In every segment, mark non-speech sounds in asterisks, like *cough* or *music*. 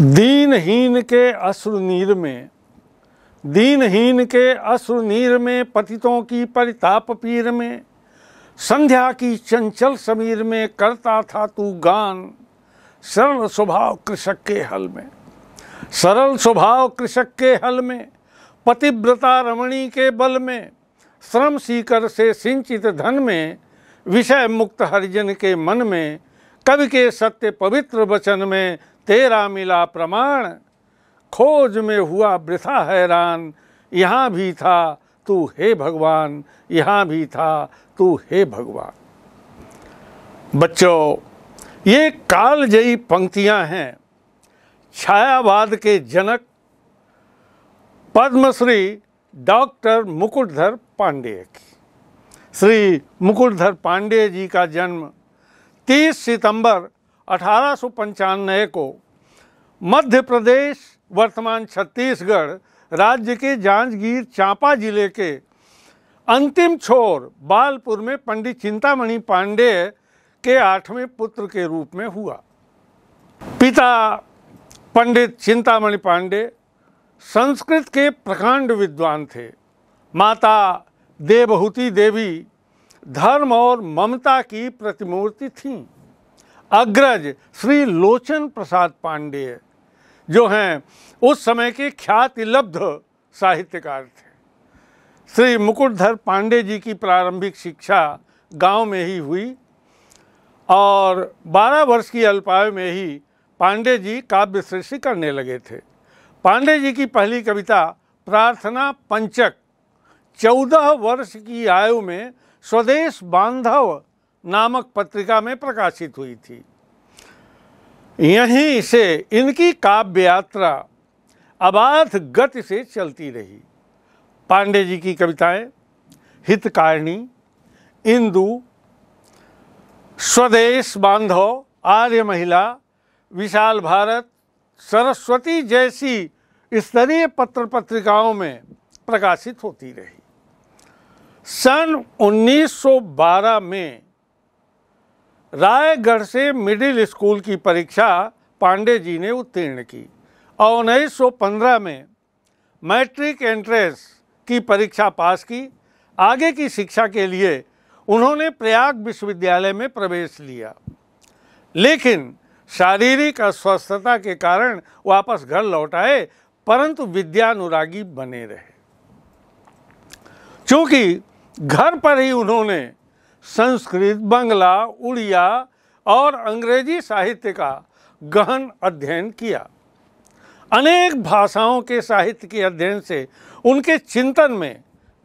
दीनहीन के अश्रुनीर में दीनहीन के अश्रुनीर में पतितों की परिताप पीर में संध्या की चंचल समीर में करता था तू गान सरल स्वभाव कृषक के हल में सरल स्वभाव कृषक के हल में पतिव्रता रमणी के बल में श्रम सीकर से सिंचित धन में विषय मुक्त हरिजन के मन में कवि के सत्य पवित्र वचन में तेरा मिला प्रमाण खोज में हुआ वृथा हैरान यहाँ भी था तू हे भगवान यहाँ भी था तू हे भगवान बच्चों ये कालजयी पंक्तियाँ हैं छायावाद के जनक पद्मश्री डॉक्टर मुकुटधर पांडेय की श्री मुकुटधर पांडेय जी का जन्म 30 सितंबर अठारह को मध्य प्रदेश वर्तमान छत्तीसगढ़ राज्य के जांजगीर चांपा जिले के अंतिम छोर बालपुर में पंडित चिंतामणि पांडे के आठवें पुत्र के रूप में हुआ पिता पंडित चिंतामणि पांडे संस्कृत के प्रकांड विद्वान थे माता देवहूति देवी धर्म और ममता की प्रतिमूर्ति थीं अग्रज श्री लोचन प्रसाद पांडे जो हैं उस समय के ख्यातिलब्ध साहित्यकार थे श्री मुकुटधर पांडे जी की प्रारंभिक शिक्षा गांव में ही हुई और 12 वर्ष की अल्पायु में ही पांडे जी काव्य सृष्टि करने लगे थे पांडे जी की पहली कविता प्रार्थना पंचक चौदह वर्ष की आयु में स्वदेश बांधव नामक पत्रिका में प्रकाशित हुई थी यहीं से इनकी काव्य यात्रा अबाध गति से चलती रही पांडे जी की कविताएं हितकारिणी इंदु स्वदेश बांधव आर्य महिला विशाल भारत सरस्वती जैसी स्तरीय पत्र पत्रिकाओं में प्रकाशित होती रही सन 1912 में रायगढ़ से मिडिल स्कूल की परीक्षा पांडे जी ने उत्तीर्ण की और 1915 में मैट्रिक एंट्रेंस की परीक्षा पास की आगे की शिक्षा के लिए उन्होंने प्रयाग विश्वविद्यालय में प्रवेश लिया लेकिन शारीरिक अस्वस्थता के कारण वापस घर लौट आए परंतु विद्यानुरागी बने रहे क्योंकि घर पर ही उन्होंने संस्कृत बंगला उड़िया और अंग्रेजी साहित्य का गहन अध्ययन किया अनेक भाषाओं के साहित्य के अध्ययन से उनके चिंतन में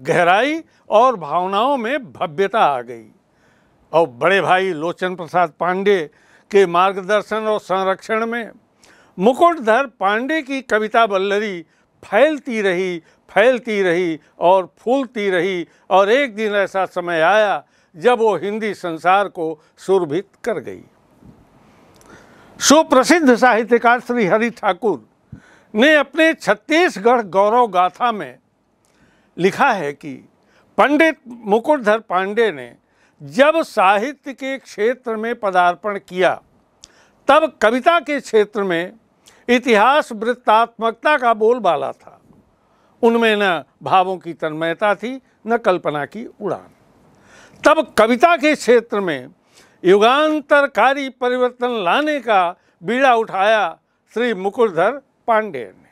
गहराई और भावनाओं में भव्यता आ गई और बड़े भाई लोचन प्रसाद पांडे के मार्गदर्शन और संरक्षण में मुकुटधर पांडे की कविता बल्लरी फैलती रही फैलती रही और फूलती रही और एक दिन ऐसा समय आया जब वो हिंदी संसार को सुरभित कर गई सुप्रसिद्ध साहित्यकार श्री हरि ठाकुर ने अपने छत्तीसगढ़ गौरव गाथा में लिखा है कि पंडित मुकुटधर पांडे ने जब साहित्य के क्षेत्र में पदार्पण किया तब कविता के क्षेत्र में इतिहास वृत्तात्मकता का बोलबाला था उनमें न भावों की तन्मयता थी न कल्पना की उड़ान तब कविता के क्षेत्र में युगांतरकारी परिवर्तन लाने का बीड़ा उठाया श्री मुकुलधर पांडे ने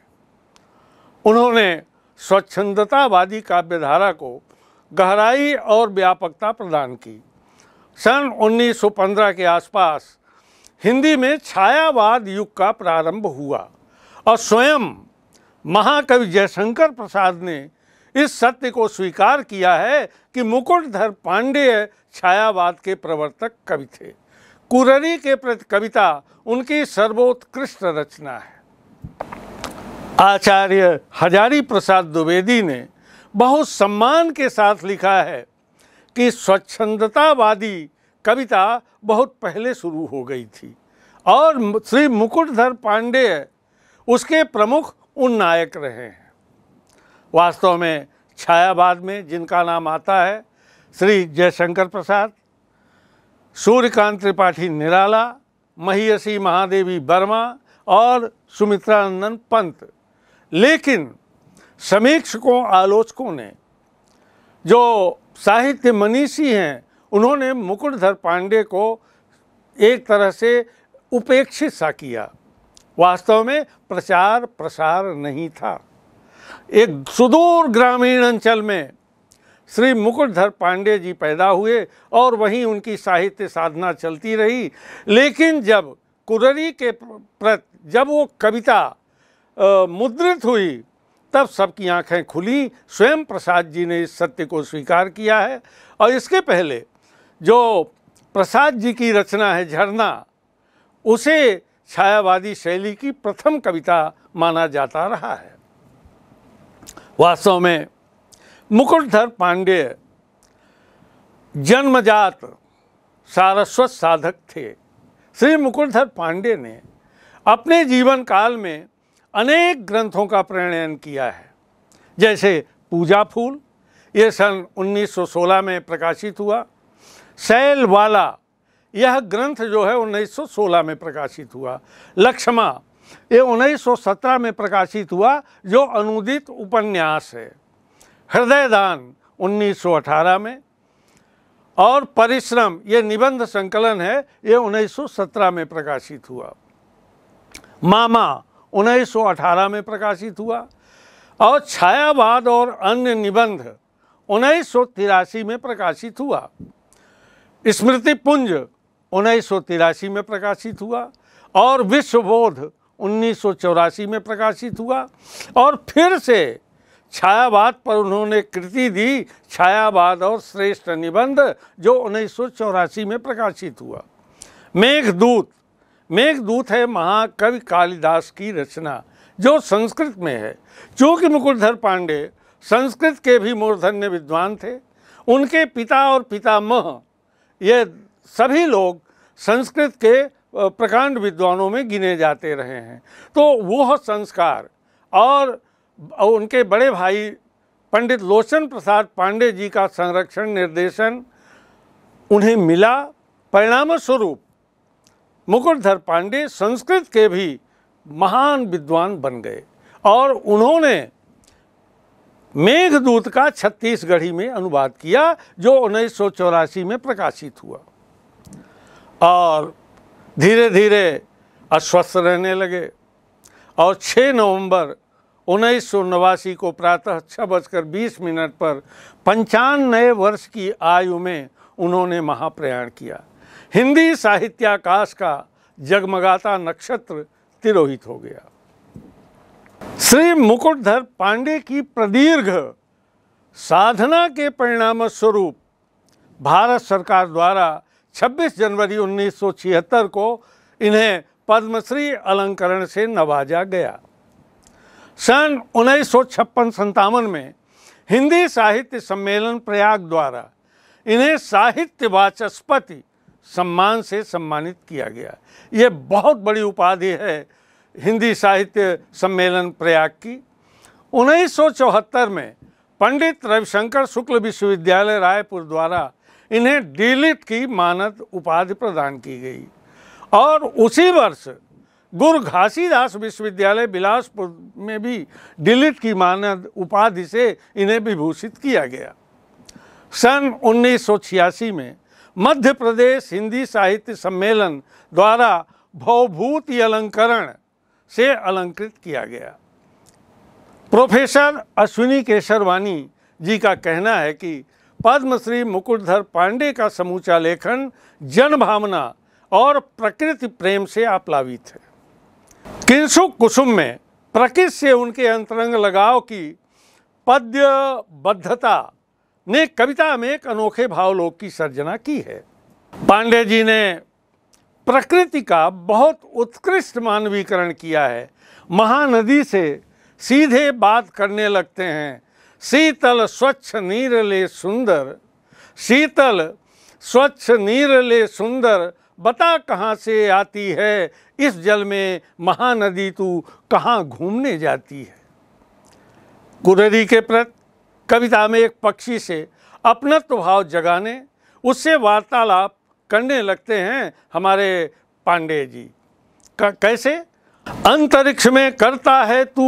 उन्होंने स्वच्छंदतावादी काव्यधारा को गहराई और व्यापकता प्रदान की सन 1915 के आसपास हिंदी में छायावाद युग का प्रारंभ हुआ और स्वयं महाकवि जयशंकर प्रसाद ने इस सत्य को स्वीकार किया है कि मुकुटधर पांडेय छायावाद के प्रवर्तक कवि थे कुररी के प्रति कविता उनकी सर्वोत्कृष्ट रचना है आचार्य हजारी प्रसाद द्विवेदी ने बहुत सम्मान के साथ लिखा है कि स्वच्छंदतावादी कविता बहुत पहले शुरू हो गई थी और श्री मुकुटधर पांडेय उसके प्रमुख उन्नायक रहे हैं वास्तव में छायावाद में जिनका नाम आता है श्री जयशंकर प्रसाद सूर्यकांत त्रिपाठी निराला महियसी महादेवी वर्मा और सुमित्रानंद पंत लेकिन समीक्षकों आलोचकों ने जो साहित्य मनीषी हैं उन्होंने मुकुटधर पांडे को एक तरह से उपेक्षित सा किया वास्तव में प्रचार प्रसार नहीं था एक सुदूर ग्रामीण अंचल में श्री मुकुटधर पांडे जी पैदा हुए और वहीं उनकी साहित्य साधना चलती रही लेकिन जब कुररी के प्रति जब वो कविता मुद्रित हुई तब सबकी आंखें खुली स्वयं प्रसाद जी ने इस सत्य को स्वीकार किया है और इसके पहले जो प्रसाद जी की रचना है झरना उसे छायावादी शैली की प्रथम कविता माना जाता रहा है वास्तव में मुकुटधर पांडे जन्मजात सारस्वत साधक थे श्री मुकुटधर पांडे ने अपने जीवन काल में अनेक ग्रंथों का प्रणयन किया है जैसे पूजा फूल ये सन 1916 में प्रकाशित हुआ सैल वाला यह ग्रंथ जो है 1916 में प्रकाशित हुआ लक्ष्मा ये 1917 में प्रकाशित हुआ जो अनुदित उपन्यास है हृदयदान 1918 में और परिश्रम ये निबंध संकलन है ये 1917 में प्रकाशित हुआ मामा 1918 में प्रकाशित हुआ और छायावाद और अन्य निबंध उन्नीस में प्रकाशित हुआ स्मृति पुंज उन्नीस में प्रकाशित हुआ और विश्वबोध उन्नीस में प्रकाशित हुआ और फिर से छायावाद पर उन्होंने कृति दी छायावाद और श्रेष्ठ निबंध जो उन्नीस में प्रकाशित हुआ मेघदूत मेघदूत है महाकवि कालिदास की रचना जो संस्कृत में है चूँकि मुकुलधर पांडे संस्कृत के भी मूर्धन्य विद्वान थे उनके पिता और पितामह ये सभी लोग संस्कृत के प्रकांड विद्वानों में गिने जाते रहे हैं तो वह संस्कार और उनके बड़े भाई पंडित लोचन प्रसाद पांडे जी का संरक्षण निर्देशन उन्हें मिला परिणाम स्वरूप मुकुटधर पांडे संस्कृत के भी महान विद्वान बन गए और उन्होंने मेघदूत का छत्तीसगढ़ी में अनुवाद किया जो उन्नीस में प्रकाशित हुआ और धीरे धीरे अस्वस्थ रहने लगे और 6 नवंबर उन्नीस सौ नवासी को प्रातः छः बजकर बीस मिनट पर पंचानवे वर्ष की आयु में उन्होंने महाप्रयाण किया हिंदी साहित्याकाश का जगमगाता नक्षत्र तिरोहित हो गया श्री मुकुटधर पांडे की प्रदीर्घ साधना के परिणाम स्वरूप भारत सरकार द्वारा 26 जनवरी 1976 को इन्हें पद्मश्री अलंकरण से नवाजा गया सन उन्नीस सौ संतावन में हिंदी साहित्य सम्मेलन प्रयाग द्वारा इन्हें साहित्य वाचस्पति सम्मान से सम्मानित किया गया ये बहुत बड़ी उपाधि है हिंदी साहित्य सम्मेलन प्रयाग की 1974 में पंडित रविशंकर शुक्ल विश्वविद्यालय रायपुर द्वारा इन्हें डीलिट की मानद उपाधि प्रदान की गई और उसी वर्ष गुरु घासीदास विश्वविद्यालय बिलासपुर में भी डिलिट की मानद उपाधि से इन्हें विभूषित किया गया सन 1986 में मध्य प्रदेश हिंदी साहित्य सम्मेलन द्वारा भवभूति अलंकरण से अलंकृत किया गया प्रोफेसर अश्विनी केसरवानी जी का कहना है कि पद्मश्री मुकुलधर पांडे का समूचा लेखन जनभावना और प्रकृति प्रेम से आप्लावित है किन्सु कुसुम में प्रकृति से उनके अंतरंग लगाव की पद्यबद्धता ने कविता में एक अनोखे भावलोक की सर्जना की है पांडे जी ने प्रकृति का बहुत उत्कृष्ट मानवीकरण किया है महानदी से सीधे बात करने लगते हैं शीतल स्वच्छ नीर ले सुंदर शीतल स्वच्छ नीर ले सुंदर बता कहाँ से आती है इस जल में महानदी तू कहाँ घूमने जाती है कुररी के प्रति कविता में एक पक्षी से अपनत्व भाव जगाने उससे वार्तालाप करने लगते हैं हमारे पांडे जी कैसे अंतरिक्ष में करता है तू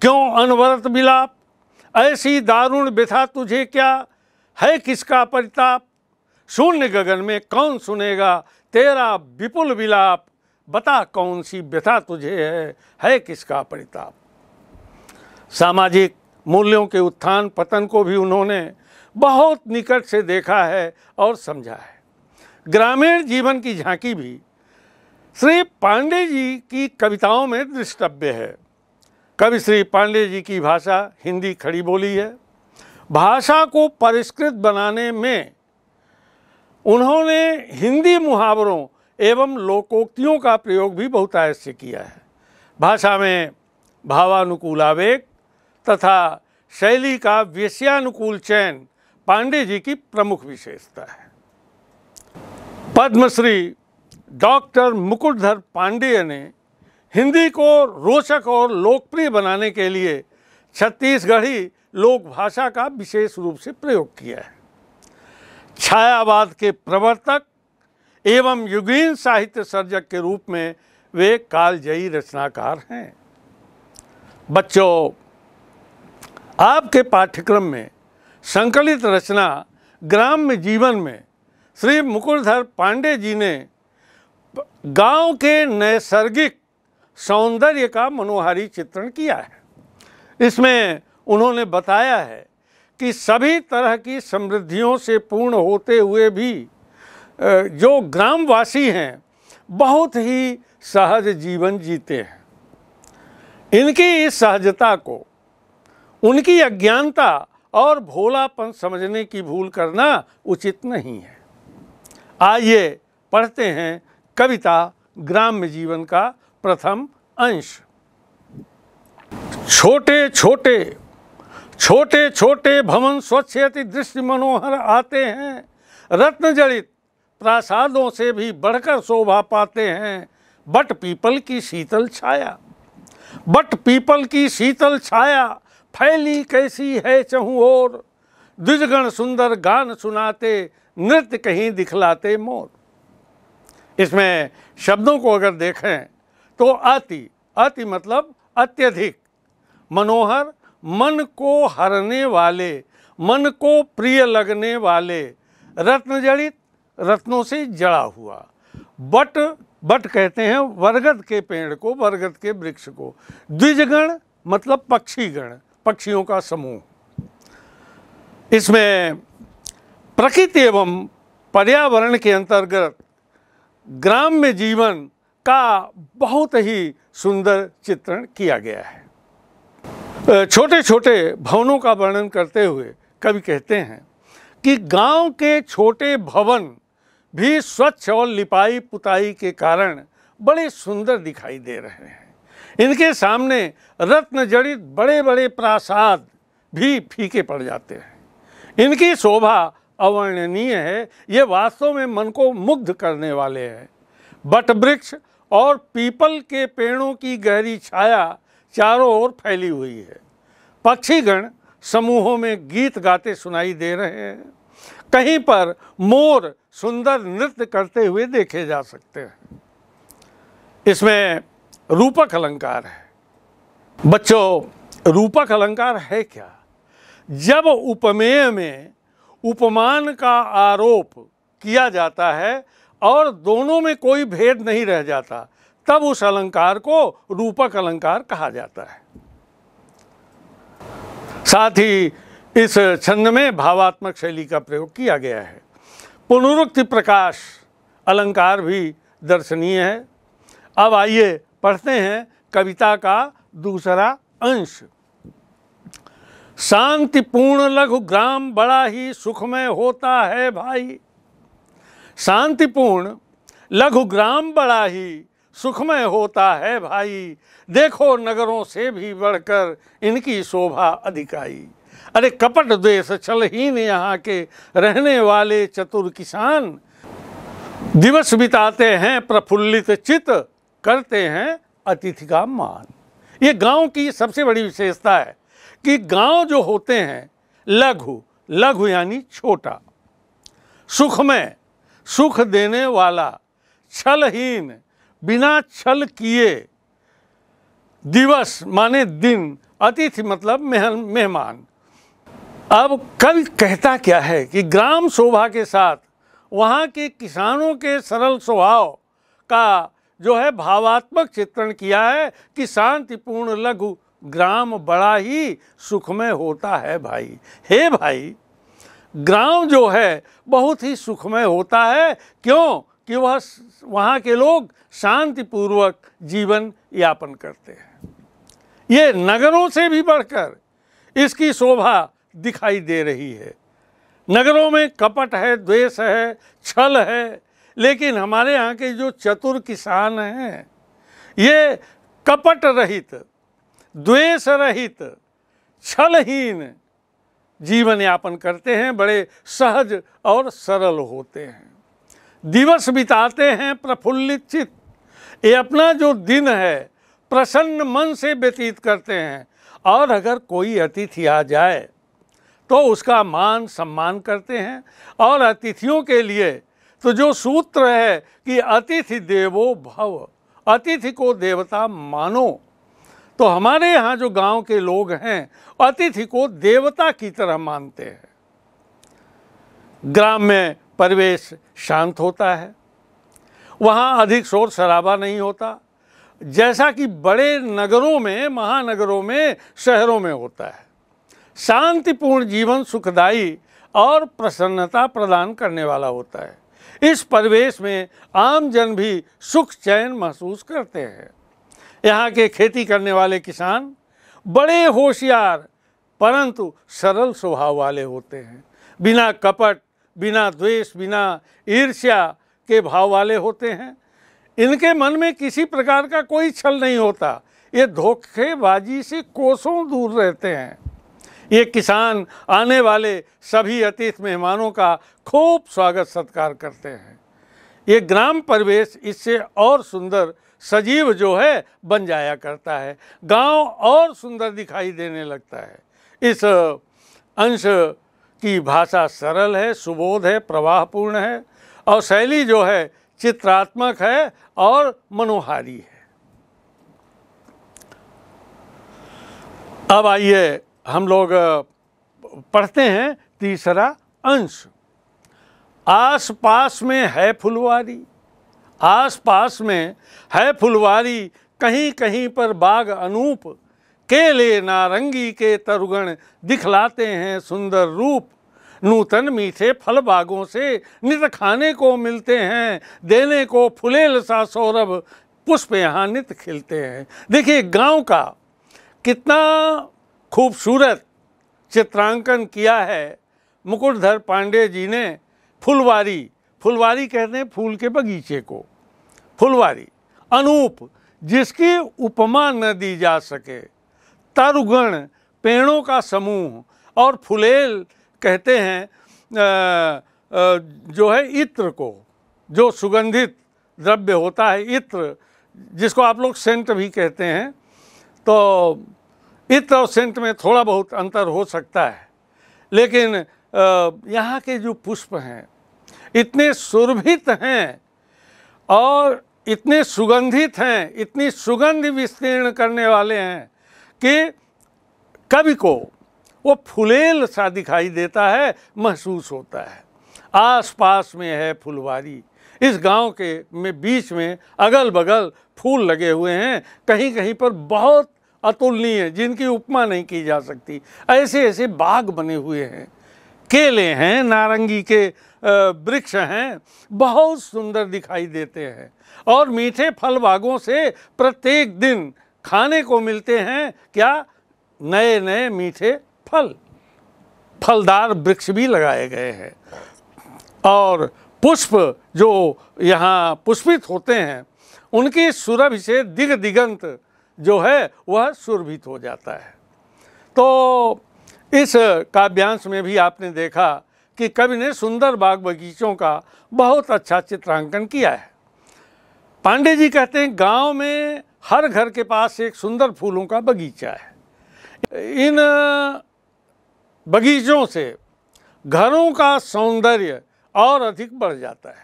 क्यों अनवरत विलाप ऐसी दारुण व्यथा तुझे क्या है किसका परिताप शून्य गगन में कौन सुनेगा तेरा विपुल विलाप बता कौन सी व्यथा तुझे है है किसका परिताप सामाजिक मूल्यों के उत्थान पतन को भी उन्होंने बहुत निकट से देखा है और समझा है ग्रामीण जीवन की झांकी भी श्री पांडे जी की कविताओं में दृष्टव्य है कवि श्री पांडे जी की भाषा हिंदी खड़ी बोली है भाषा को परिष्कृत बनाने में उन्होंने हिंदी मुहावरों एवं लोकोक्तियों का प्रयोग भी बहुत से किया है भाषा में भावानुकूल आवेग तथा शैली का विषयानुकूल चयन पांडे जी की प्रमुख विशेषता है पद्मश्री डॉक्टर मुकुटधर पांडेय ने हिंदी को रोचक और लोकप्रिय बनाने के लिए छत्तीसगढ़ी लोक भाषा का विशेष रूप से प्रयोग किया है छायावाद के प्रवर्तक एवं युगीन साहित्य सर्जक के रूप में वे कालजयी रचनाकार हैं बच्चों आपके पाठ्यक्रम में संकलित रचना ग्राम्य जीवन में श्री मुकुलधर पांडे जी ने गांव के नैसर्गिक सौंदर्य का मनोहारी चित्रण किया है इसमें उन्होंने बताया है कि सभी तरह की समृद्धियों से पूर्ण होते हुए भी जो ग्रामवासी हैं बहुत ही सहज जीवन जीते हैं इनकी इस सहजता को उनकी अज्ञानता और भोलापन समझने की भूल करना उचित नहीं है आइए पढ़ते हैं कविता ग्राम्य जीवन का प्रथम अंश छोटे छोटे छोटे छोटे भवन अति दृष्टि मनोहर आते हैं रत्न जड़ित प्रासादों से भी बढ़कर शोभा पाते हैं बट पीपल की शीतल छाया बट पीपल की शीतल छाया फैली कैसी है चहु और द्विजगण सुंदर गान सुनाते नृत्य कहीं दिखलाते मोर इसमें शब्दों को अगर देखें तो अति अति मतलब अत्यधिक मनोहर मन को हरने वाले मन को प्रिय लगने वाले रत्न जड़ित रत्नों से जड़ा हुआ बट बट कहते हैं वरगद के पेड़ को वरगद के वृक्ष को द्विजगण मतलब पक्षीगण पक्षियों का समूह इसमें प्रकृति एवं पर्यावरण के अंतर्गत ग्राम्य जीवन का बहुत ही सुंदर चित्रण किया गया है छोटे छोटे भवनों का वर्णन करते हुए कवि कहते हैं कि गांव के छोटे भवन भी स्वच्छ और लिपाई पुताई के कारण बड़े सुंदर दिखाई दे रहे हैं इनके सामने रत्न जड़ित बड़े बड़े प्रासाद भी फीके पड़ जाते हैं इनकी शोभा अवर्णनीय है ये वास्तव में मन को मुग्ध करने वाले हैं बट वृक्ष और पीपल के पेड़ों की गहरी छाया चारों ओर फैली हुई है पक्षीगण समूहों में गीत गाते सुनाई दे रहे हैं कहीं पर मोर सुंदर नृत्य करते हुए देखे जा सकते हैं इसमें रूपक अलंकार है बच्चों रूपक अलंकार है क्या जब उपमेय में उपमान का आरोप किया जाता है और दोनों में कोई भेद नहीं रह जाता तब उस अलंकार को रूपक अलंकार कहा जाता है साथ ही इस छंद में भावात्मक शैली का प्रयोग किया गया है पुनरुक्ति प्रकाश अलंकार भी दर्शनीय है अब आइए पढ़ते हैं कविता का दूसरा अंश शांतिपूर्ण लघु ग्राम बड़ा ही सुखमय होता है भाई शांतिपूर्ण लघु ग्राम बड़ा ही सुखमय होता है भाई देखो नगरों से भी बढ़कर इनकी शोभा अधिकाई अरे कपट द्वेष छलहीन यहाँ के रहने वाले चतुर किसान दिवस बिताते हैं प्रफुल्लित चित करते हैं अतिथि का मान ये गांव की सबसे बड़ी विशेषता है कि गांव जो होते हैं लघु लघु यानी छोटा सुखमय सुख देने वाला छलहीन बिना छल किए दिवस माने दिन अतिथि मतलब मेहमान अब कवि कहता क्या है कि ग्राम शोभा के साथ वहाँ के किसानों के सरल स्वभाव का जो है भावात्मक चित्रण किया है कि शांतिपूर्ण लघु ग्राम बड़ा ही सुखमय होता है भाई हे भाई ग्राम जो है बहुत ही सुखमय होता है क्यों कि वह वहाँ के लोग शांतिपूर्वक जीवन यापन करते हैं ये नगरों से भी बढ़कर इसकी शोभा दिखाई दे रही है नगरों में कपट है द्वेष है छल है लेकिन हमारे यहाँ के जो चतुर किसान हैं ये कपट रहित द्वेष रहित छलहीन जीवन यापन करते हैं बड़े सहज और सरल होते हैं दिवस बिताते हैं प्रफुल्लित चित्त ये अपना जो दिन है प्रसन्न मन से व्यतीत करते हैं और अगर कोई अतिथि आ जाए तो उसका मान सम्मान करते हैं और अतिथियों के लिए तो जो सूत्र है कि अतिथि देवो भव अतिथि को देवता मानो तो हमारे यहाँ जो गांव के लोग हैं अतिथि को देवता की तरह मानते हैं ग्राम में परिवेश शांत होता है वहाँ अधिक शोर शराबा नहीं होता जैसा कि बड़े नगरों में महानगरों में शहरों में होता है शांतिपूर्ण जीवन सुखदायी और प्रसन्नता प्रदान करने वाला होता है इस परिवेश में आम जन भी सुख चैन महसूस करते हैं यहाँ के खेती करने वाले किसान बड़े होशियार परंतु सरल स्वभाव वाले होते हैं बिना कपट बिना द्वेष बिना ईर्ष्या के भाव वाले होते हैं इनके मन में किसी प्रकार का कोई छल नहीं होता ये धोखेबाजी से कोसों दूर रहते हैं ये किसान आने वाले सभी अतिथि मेहमानों का खूब स्वागत सत्कार करते हैं ये ग्राम परिवेश इससे और सुंदर सजीव जो है बन जाया करता है गांव और सुंदर दिखाई देने लगता है इस अंश की भाषा सरल है सुबोध है प्रवाहपूर्ण है और शैली जो है चित्रात्मक है और मनोहारी है अब आइए हम लोग पढ़ते हैं तीसरा अंश आस पास में है फुलवारी आसपास में है फुलवारी कहीं कहीं पर बाग अनूप केले नारंगी के तरुगण दिखलाते हैं सुंदर रूप नूतन मीठे फल बागों से नित खाने को मिलते हैं देने को फुलेल सा सौरभ पुष्प यहाँ नित खिलते हैं देखिए गांव का कितना खूबसूरत चित्रांकन किया है मुकुटधर पांडे जी ने फुलवारी फुलवारी कहते हैं फूल के बगीचे को फुलवारी अनूप जिसकी उपमा न दी जा सके तरुगण पेड़ों का समूह और फुलेल कहते हैं जो है इत्र को जो सुगंधित द्रव्य होता है इत्र जिसको आप लोग सेंट भी कहते हैं तो इत्र और सेंट में थोड़ा बहुत अंतर हो सकता है लेकिन यहाँ के जो पुष्प हैं इतने सुरभित हैं और इतने सुगंधित हैं इतनी सुगंध विस्तीर्ण करने वाले हैं कि कवि को वो फुलेल सा दिखाई देता है महसूस होता है आसपास में है फुलवारी इस गांव के में बीच में अगल बगल फूल लगे हुए हैं कहीं कहीं पर बहुत अतुलनीय जिनकी उपमा नहीं की जा सकती ऐसे ऐसे बाग बने हुए हैं केले हैं नारंगी के वृक्ष हैं बहुत सुंदर दिखाई देते हैं और मीठे फल बागों से प्रत्येक दिन खाने को मिलते हैं क्या नए नए मीठे फल फलदार वृक्ष भी लगाए गए हैं और पुष्प जो यहाँ पुष्पित होते हैं उनकी सुरभि से दिग दिगंत जो है वह सुरभित हो जाता है तो इस काव्यांश में भी आपने देखा कि कवि ने सुंदर बाग बगीचों का बहुत अच्छा चित्रांकन किया है पांडे जी कहते हैं गांव में हर घर के पास एक सुंदर फूलों का बगीचा है इन बगीचों से घरों का सौंदर्य और अधिक बढ़ जाता है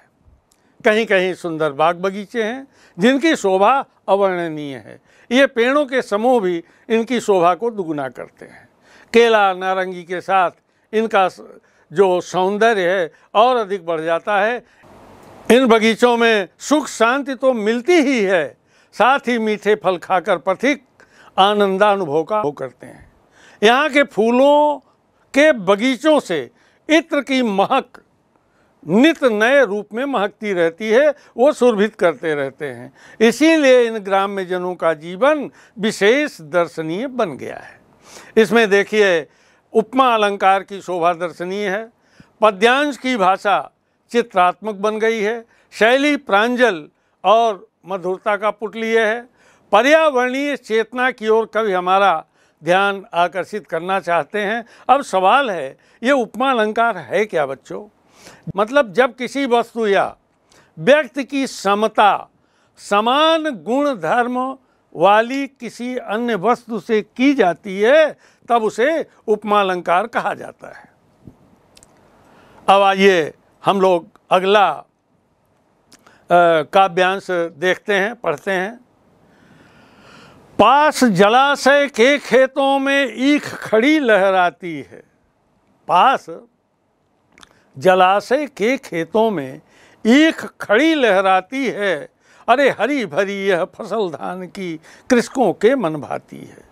कहीं कहीं सुंदर बाग बगीचे हैं जिनकी शोभा अवर्णनीय है ये पेड़ों के समूह भी इनकी शोभा को दुगुना करते हैं केला नारंगी के साथ इनका जो सौंदर्य है और अधिक बढ़ जाता है इन बगीचों में सुख शांति तो मिलती ही है साथ ही मीठे फल खाकर पथिक आनंदानुभव का हो करते हैं यहाँ के फूलों के बगीचों से इत्र की महक नित नए रूप में महकती रहती है वो सुरभित करते रहते हैं इसीलिए इन ग्राम्यजनों का जीवन विशेष दर्शनीय बन गया है इसमें देखिए उपमा अलंकार की शोभा दर्शनीय है पद्यांश की भाषा चित्रात्मक बन गई है शैली प्रांजल और मधुरता का पुटलीय है पर्यावरणीय चेतना की ओर कवि हमारा ध्यान आकर्षित करना चाहते हैं अब सवाल है ये उपमा अलंकार है क्या बच्चों मतलब जब किसी वस्तु या व्यक्ति की समता समान गुण धर्म वाली किसी अन्य वस्तु से की जाती है तब उसे उपमा अलंकार कहा जाता है अब आइए हम लोग अगला काव्यांश देखते हैं पढ़ते हैं पास जलाशय के खेतों में ईख खड़ी लहराती है पास जलाशय के खेतों में ईख खड़ी लहराती है अरे हरी भरी यह फसल धान की कृषकों के मन भाती है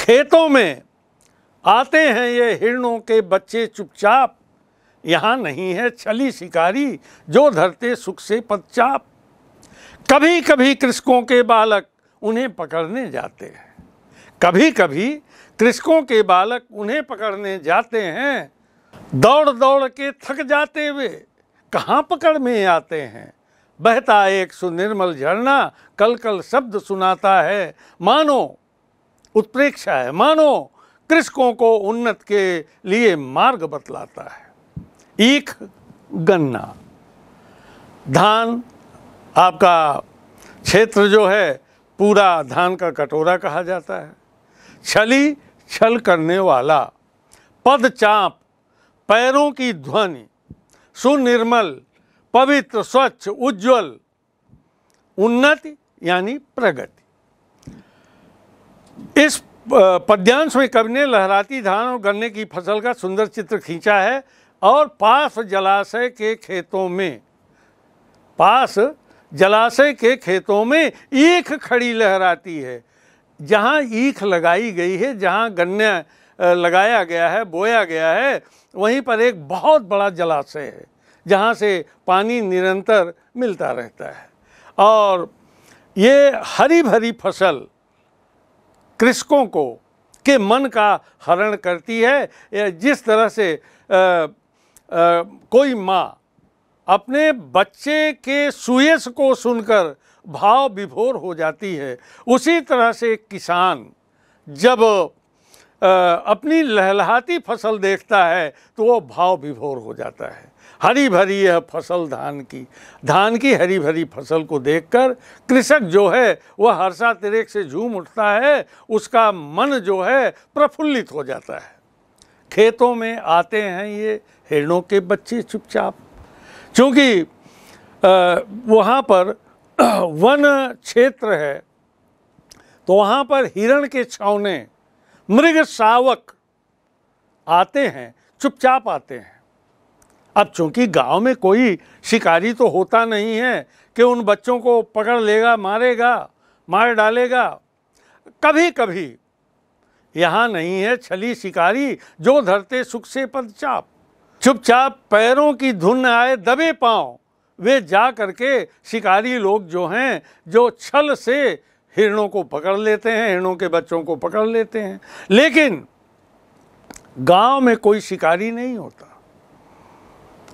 खेतों में आते हैं ये हिरणों के बच्चे चुपचाप यहाँ नहीं है छली शिकारी जो धरते सुख से पदचाप कभी कभी कृषकों के बालक उन्हें पकड़ने जाते हैं कभी कभी कृषकों के बालक उन्हें पकड़ने जाते हैं दौड़ दौड़ के थक जाते हुए कहाँ पकड़ में आते हैं बहता एक सुनिर्मल झरना कल कल शब्द सुनाता है मानो उत्प्रेक्षा है मानो कृषकों को उन्नत के लिए मार्ग बतलाता है ईख गन्ना धान आपका क्षेत्र जो है पूरा धान का कटोरा कहा जाता है छली छल करने वाला पद चाप पैरों की ध्वनि सुनिर्मल पवित्र स्वच्छ उज्जवल उन्नति यानी प्रगति इस पद्यांश में कवि ने लहराती धान और गन्ने की फसल का सुंदर चित्र खींचा है और पास जलाशय के खेतों में पास जलाशय के खेतों में ईख खड़ी लहराती है जहाँ ईख लगाई गई है जहाँ गन्ना लगाया गया है बोया गया है वहीं पर एक बहुत बड़ा जलाशय है जहाँ से पानी निरंतर मिलता रहता है और ये हरी भरी फसल कृषकों को के मन का हरण करती है जिस तरह से आ, आ, कोई माँ अपने बच्चे के सुयस को सुनकर भाव विभोर हो जाती है उसी तरह से किसान जब अपनी लहलहाती फसल देखता है तो वो भाव विभोर हो जाता है हरी भरी यह फसल धान की धान की हरी भरी फसल को देखकर कृषक जो है वह हर्षा तिरेक से झूम उठता है उसका मन जो है प्रफुल्लित हो जाता है खेतों में आते हैं ये हिरणों के बच्चे चुपचाप क्योंकि वहाँ पर *clears throat* वन क्षेत्र है तो वहाँ पर हिरण के छावने मृग शावक आते हैं चुपचाप आते हैं अब चूंकि गांव में कोई शिकारी तो होता नहीं है कि उन बच्चों को पकड़ लेगा मारेगा मार डालेगा कभी कभी यहाँ नहीं है छली शिकारी जो धरते सुख से पदचाप चुपचाप पैरों की धुन आए दबे पाँव वे जा करके शिकारी लोग जो हैं जो छल से हिरणों को पकड़ लेते हैं हिरणों के बच्चों को पकड़ लेते हैं लेकिन गांव में कोई शिकारी नहीं होता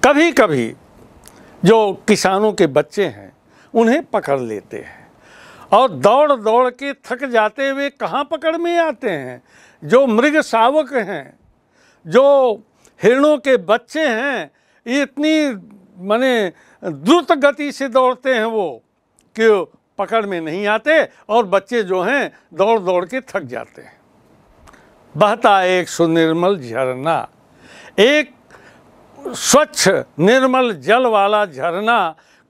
कभी कभी जो किसानों के बच्चे हैं उन्हें पकड़ लेते हैं और दौड़ दौड़ के थक जाते हुए कहाँ पकड़ में आते हैं जो मृग शावक हैं जो हिरणों के बच्चे हैं ये इतनी माने द्रुत गति से दौड़ते हैं वो कि पकड़ में नहीं आते और बच्चे जो हैं दौड़ दौड़ के थक जाते हैं बहता एक सुनिर्मल झरना एक स्वच्छ निर्मल जल वाला झरना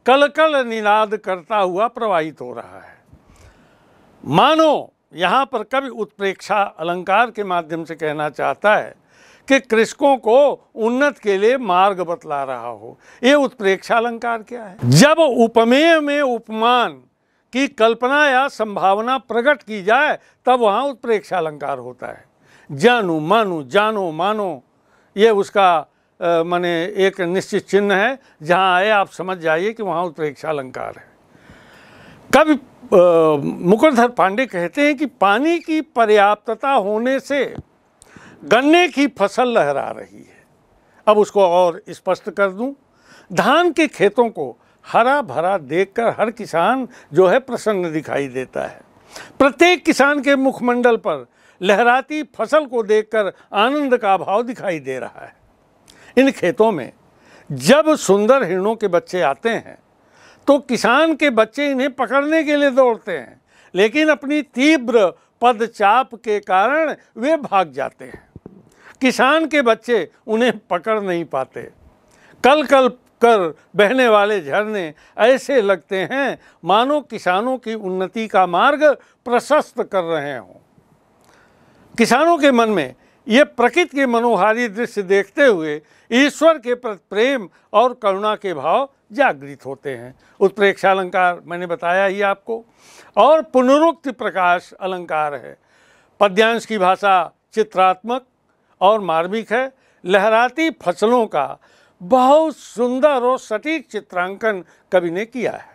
कल कल निनाद करता हुआ प्रवाहित हो रहा है मानो यहाँ पर कभी उत्प्रेक्षा अलंकार के माध्यम से कहना चाहता है कि कृषकों को उन्नत के लिए मार्ग बतला रहा हो ये उत्प्रेक्षा अलंकार क्या है जब उपमेय में उपमान की कल्पना या संभावना प्रकट की जाए तब वहाँ उत्प्रेक्षा अलंकार होता है जानो मानो जानो मानो ये उसका माने एक निश्चित चिन्ह है जहाँ आए आप समझ जाइए कि वहाँ उत्प्रेक्षा अलंकार है कवि मुकुलधर पांडे कहते हैं कि पानी की पर्याप्तता होने से गन्ने की फसल लहरा रही है अब उसको और स्पष्ट कर दूं धान के खेतों को हरा भरा देखकर हर किसान जो है प्रसन्न दिखाई देता है प्रत्येक किसान के मुखमंडल पर लहराती फसल को देखकर आनंद का अभाव दिखाई दे रहा है इन खेतों में जब सुंदर हिरणों के बच्चे आते हैं तो किसान के बच्चे इन्हें पकड़ने के लिए दौड़ते हैं लेकिन अपनी तीव्र पदचाप के कारण वे भाग जाते हैं किसान के बच्चे उन्हें पकड़ नहीं पाते कल कल कर बहने वाले झरने ऐसे लगते हैं मानो किसानों की उन्नति का मार्ग प्रशस्त कर रहे हों किसानों के मन में ये प्रकृति के मनोहारी दृश्य देखते हुए ईश्वर के प्रति प्रेम और करुणा के भाव जागृत होते हैं उत्प्रेक्षा अलंकार मैंने बताया ही आपको और पुनरुक्ति प्रकाश अलंकार है पद्यांश की भाषा चित्रात्मक और मार्मिक है लहराती फसलों का बहुत सुंदर और सटीक चित्रांकन कवि ने किया है